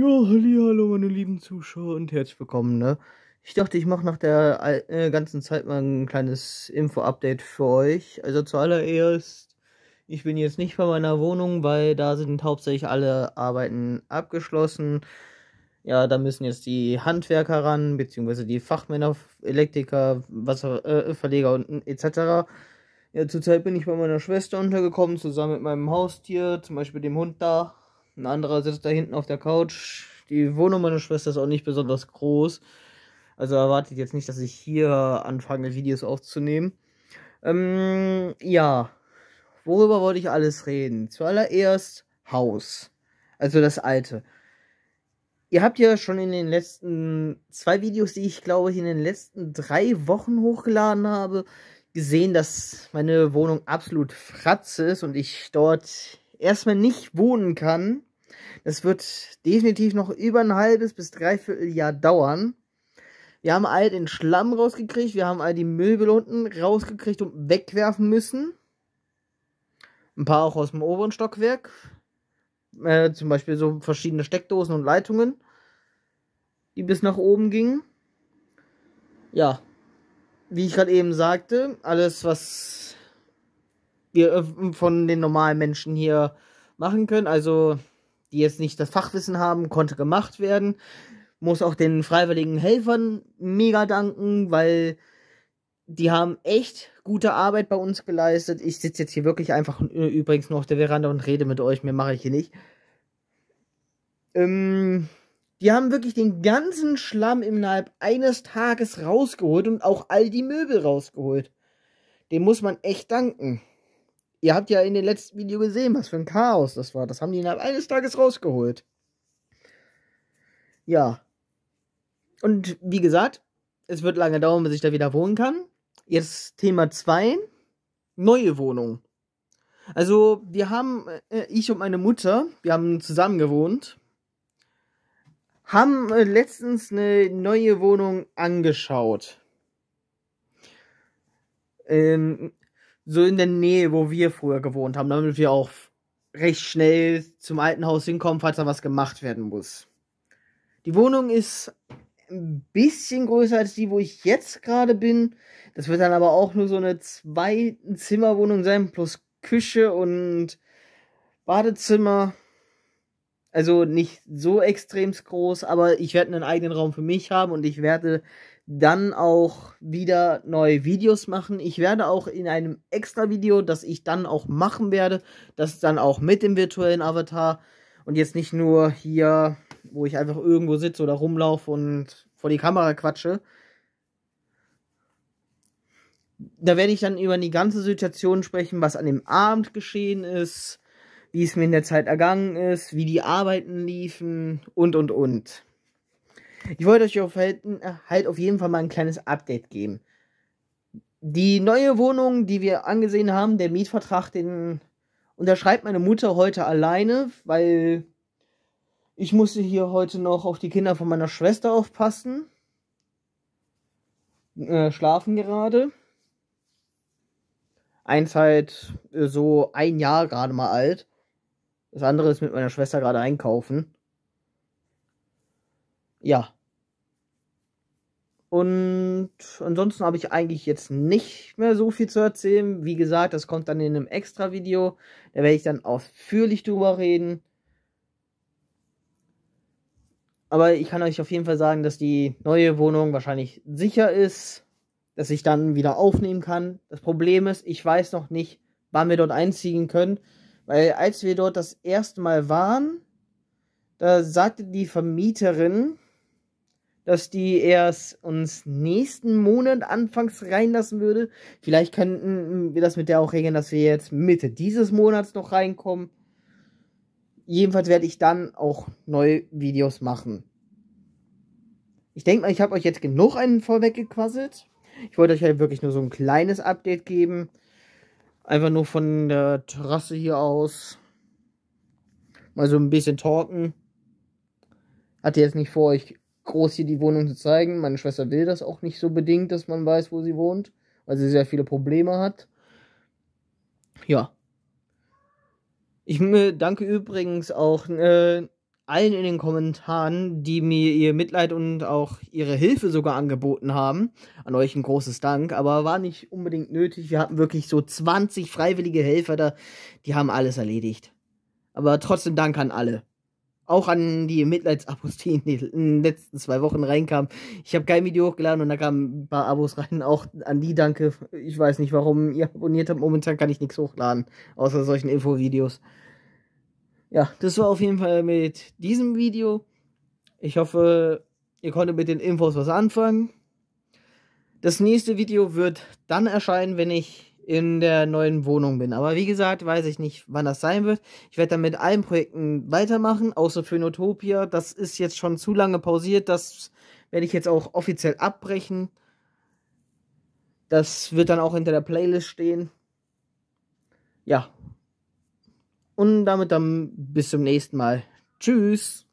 Ja, halli, hallo meine lieben Zuschauer und herzlich willkommen, ne? Ich dachte, ich mache nach der äh, ganzen Zeit mal ein kleines Info-Update für euch. Also zuallererst, ich bin jetzt nicht bei meiner Wohnung, weil da sind hauptsächlich alle Arbeiten abgeschlossen. Ja, da müssen jetzt die Handwerker ran, beziehungsweise die Fachmänner, Elektriker, Wasserverleger äh, und etc. Ja, zurzeit bin ich bei meiner Schwester untergekommen, zusammen mit meinem Haustier, zum Beispiel dem Hund da. Ein anderer sitzt da hinten auf der Couch. Die Wohnung meiner Schwester ist auch nicht besonders groß. Also erwartet jetzt nicht, dass ich hier anfange, Videos aufzunehmen. Ähm, ja. Worüber wollte ich alles reden? Zuallererst Haus. Also das alte. Ihr habt ja schon in den letzten zwei Videos, die ich glaube ich in den letzten drei Wochen hochgeladen habe, gesehen, dass meine Wohnung absolut fratze ist und ich dort erstmal nicht wohnen kann. Das wird definitiv noch über ein halbes bis dreiviertel Jahr dauern. Wir haben all den Schlamm rausgekriegt, wir haben all die Möbel unten rausgekriegt und wegwerfen müssen. Ein paar auch aus dem oberen Stockwerk. Äh, zum Beispiel so verschiedene Steckdosen und Leitungen, die bis nach oben gingen. Ja, wie ich gerade eben sagte, alles, was wir von den normalen Menschen hier machen können, also die jetzt nicht das Fachwissen haben, konnte gemacht werden. Muss auch den freiwilligen Helfern mega danken, weil die haben echt gute Arbeit bei uns geleistet. Ich sitze jetzt hier wirklich einfach übrigens nur auf der Veranda und rede mit euch, mehr mache ich hier nicht. Ähm, die haben wirklich den ganzen Schlamm innerhalb eines Tages rausgeholt und auch all die Möbel rausgeholt. Dem muss man echt danken ihr habt ja in dem letzten Video gesehen, was für ein Chaos das war. Das haben die innerhalb eines Tages rausgeholt. Ja. Und wie gesagt, es wird lange dauern, bis ich da wieder wohnen kann. Jetzt Thema 2. Neue Wohnung. Also, wir haben, äh, ich und meine Mutter, wir haben zusammen gewohnt. Haben äh, letztens eine neue Wohnung angeschaut. Ähm, so in der Nähe, wo wir früher gewohnt haben, damit wir auch recht schnell zum alten Haus hinkommen, falls da was gemacht werden muss. Die Wohnung ist ein bisschen größer als die, wo ich jetzt gerade bin. Das wird dann aber auch nur so eine Zwei-Zimmer-Wohnung sein, plus Küche und Badezimmer. Also nicht so extrem groß, aber ich werde einen eigenen Raum für mich haben und ich werde dann auch wieder neue Videos machen. Ich werde auch in einem extra Video, das ich dann auch machen werde, das dann auch mit dem virtuellen Avatar und jetzt nicht nur hier, wo ich einfach irgendwo sitze oder rumlaufe und vor die Kamera quatsche. Da werde ich dann über die ganze Situation sprechen, was an dem Abend geschehen ist, wie es mir in der Zeit ergangen ist, wie die Arbeiten liefen und und und. Ich wollte euch auf halt, äh, halt auf jeden Fall mal ein kleines Update geben. Die neue Wohnung, die wir angesehen haben, der Mietvertrag, den unterschreibt meine Mutter heute alleine, weil ich musste hier heute noch auf die Kinder von meiner Schwester aufpassen. Äh, schlafen gerade. Eins halt äh, so ein Jahr gerade mal alt. Das andere ist mit meiner Schwester gerade einkaufen. Ja. Und ansonsten habe ich eigentlich jetzt nicht mehr so viel zu erzählen. Wie gesagt, das kommt dann in einem extra Video. Da werde ich dann ausführlich drüber reden. Aber ich kann euch auf jeden Fall sagen, dass die neue Wohnung wahrscheinlich sicher ist, dass ich dann wieder aufnehmen kann. Das Problem ist, ich weiß noch nicht, wann wir dort einziehen können. Weil als wir dort das erste Mal waren, da sagte die Vermieterin, dass die erst uns nächsten Monat anfangs reinlassen würde. Vielleicht könnten wir das mit der auch regeln, dass wir jetzt Mitte dieses Monats noch reinkommen. Jedenfalls werde ich dann auch neue Videos machen. Ich denke mal, ich habe euch jetzt genug einen vorweggequasselt. Ich wollte euch halt wirklich nur so ein kleines Update geben. Einfach nur von der Terrasse hier aus. Mal so ein bisschen talken. Hatte jetzt nicht vor, euch groß hier die Wohnung zu zeigen. Meine Schwester will das auch nicht so bedingt, dass man weiß, wo sie wohnt, weil sie sehr viele Probleme hat. Ja. Ich danke übrigens auch äh, allen in den Kommentaren, die mir ihr Mitleid und auch ihre Hilfe sogar angeboten haben. An euch ein großes Dank, aber war nicht unbedingt nötig. Wir hatten wirklich so 20 freiwillige Helfer da, die haben alles erledigt. Aber trotzdem Dank an alle auch an die Mitleidsabos, die in den letzten zwei Wochen reinkamen. Ich habe kein Video hochgeladen und da kamen ein paar Abos rein. Auch an die danke. Ich weiß nicht, warum ihr abonniert habt. Momentan kann ich nichts hochladen, außer solchen Infovideos. Ja, das war auf jeden Fall mit diesem Video. Ich hoffe, ihr konntet mit den Infos was anfangen. Das nächste Video wird dann erscheinen, wenn ich in der neuen Wohnung bin. Aber wie gesagt, weiß ich nicht, wann das sein wird. Ich werde dann mit allen Projekten weitermachen, außer für Notopia. Das ist jetzt schon zu lange pausiert. Das werde ich jetzt auch offiziell abbrechen. Das wird dann auch hinter der Playlist stehen. Ja. Und damit dann bis zum nächsten Mal. Tschüss.